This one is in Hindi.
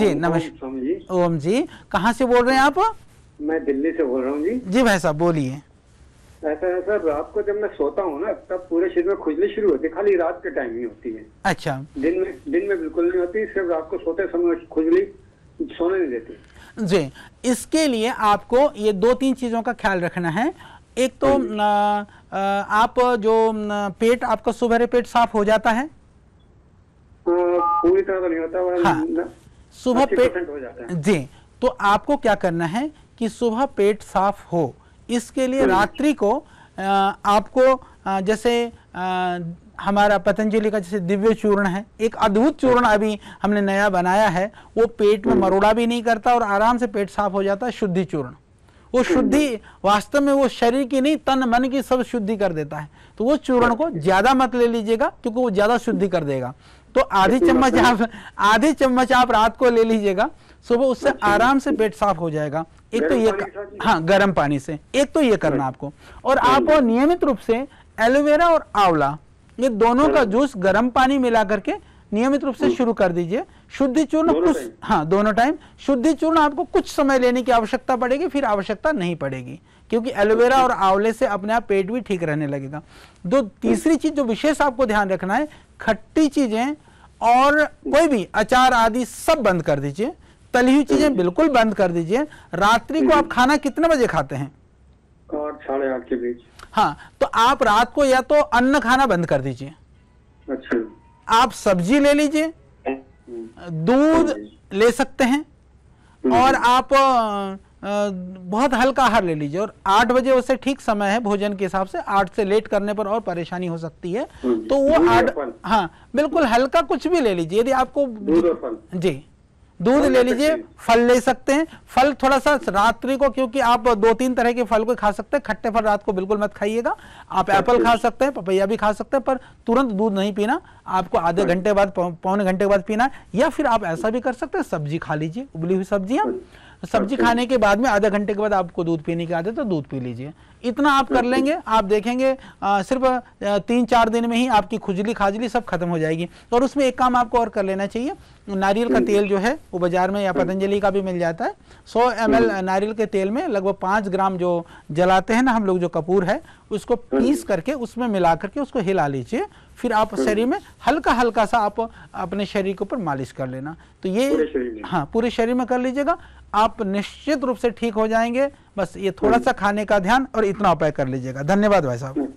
जी नमस्कार ओम जी कहाँ से बोल रहे हैं आप मैं दिल्ली से बोल रहा हूँ जी जी भाई साहब बोलिए ऐसा है सर रात को जब मैं सोता हूँ ना तब पूरे शरीर में खुजली शुरू होती है खाली रात के टाइम ही होती है अच्छा दिन में दिन में बिल्कुल नहीं होती सिर्फ रात को सोते समय खुजली सोने नहीं देती जी इसके लिए आपको ये दो तीन चीज़ों का ख्याल रखना है एक तो हाँ न, आप जो पेट आपका सुबह पेट साफ हो जाता है पूरी तरह तो नहीं होता हाँ, सुबह पेट जी तो आपको क्या करना है कि सुबह पेट साफ हो इसके लिए रात्रि को आपको जैसे हमारा पतंजलि का जैसे दिव्य चूर्ण है एक अद्भुत चूर्ण अभी हमने नया बनाया है वो पेट में हम्म। मरोड़ा भी नहीं करता और आराम से पेट साफ हो जाता है शुद्धि चूर्ण वो शुद्धि वास्तव में वो शरीर की नहीं तन मन की सब शुद्धि कर देता है तो वो चूर्ण को अच्छा। ज़्यादा मत ले लीजिएगा क्योंकि वो ज़्यादा शुद्धि कर देगा तो आधी चम्मच आप आधी चम्मच आप रात को ले लीजिएगा सुबह उससे अच्छा। आराम से पेट साफ हो जाएगा एक तो ये हाँ गर्म पानी से एक तो ये करना हाँ। आपको और आप हाँ। नियमित रूप से एलोवेरा और आंवला ये दोनों का हाँ। जूस गर्म पानी मिला करके नियमित रूप से हम्म। शुरू कर दीजिए शुद्धि चूर्ण कुछ हाँ दोनों टाइम शुद्धि चूर्ण आपको कुछ समय लेने की आवश्यकता पड़ेगी फिर आवश्यकता नहीं पड़ेगी क्योंकि एलोवेरा और आंवले से अपने आप पेट भी ठीक रहने लगेगा दो तीसरी चीज जो विशेष आपको ध्यान रखना है खट्टी चीजें और कोई भी अचार आदि सब बंद कर दीजिए तली हुई चीजें हम्म। बिल्कुल बंद कर दीजिए रात्रि को आप हम्म। खाना कितने बजे खाते हैं साढ़े आठ के बीच हाँ तो आप रात को या तो अन्न खाना बंद कर दीजिए अच्छा आप सब्जी ले लीजिए दूध ले सकते हैं और आप बहुत हल्का आहार ले लीजिए और आठ बजे उसे ठीक समय है भोजन के हिसाब से आठ से लेट करने पर और परेशानी हो सकती है हम्म, तो वो आठ हाँ बिल्कुल हल्का कुछ भी ले लीजिए यदि आपको जी दूध ले लीजिए फल ले सकते हैं फल थोड़ा सा रात्रि को क्योंकि आप दो तीन तरह के फल को खा सकते हैं खट्टे फल रात को बिल्कुल मत खाइएगा आप अच्छा, एप्पल खा अच्छा। सकते हैं पपैया भी खा सकते हैं पर तुरंत दूध नहीं पीना आपको आधे अच्छा। घंटे बाद पौने घंटे के बाद पीना या फिर आप ऐसा भी कर सकते हैं सब्जी खा लीजिए उबली हुई सब्जियां सब्जी खाने के बाद में आधा घंटे के बाद आपको दूध पीने की आदत तो दूध पी लीजिए इतना आप कर लेंगे आप देखेंगे आ, सिर्फ तीन चार दिन में ही आपकी खुजली खाजली सब खत्म हो जाएगी और उसमें एक काम आपको और कर लेना चाहिए नारियल का hmm. तेल जो है वो बाजार में या hmm. पतंजलि का भी मिल जाता है 100 एम hmm. नारियल के तेल में लगभग पाँच ग्राम जो जलाते हैं ना हम लोग जो कपूर है उसको हम्म। पीस करके उसमें मिला करके उसको हिला लीजिए फिर आप हम्म। शरीर में हल्का हल्का सा आप अपने शरीर के ऊपर मालिश कर लेना तो ये हाँ पूरे शरीर में कर लीजिएगा आप निश्चित रूप से ठीक हो जाएंगे बस ये थोड़ा हम्म। सा खाने का ध्यान और इतना उपाय कर लीजिएगा धन्यवाद भाई साहब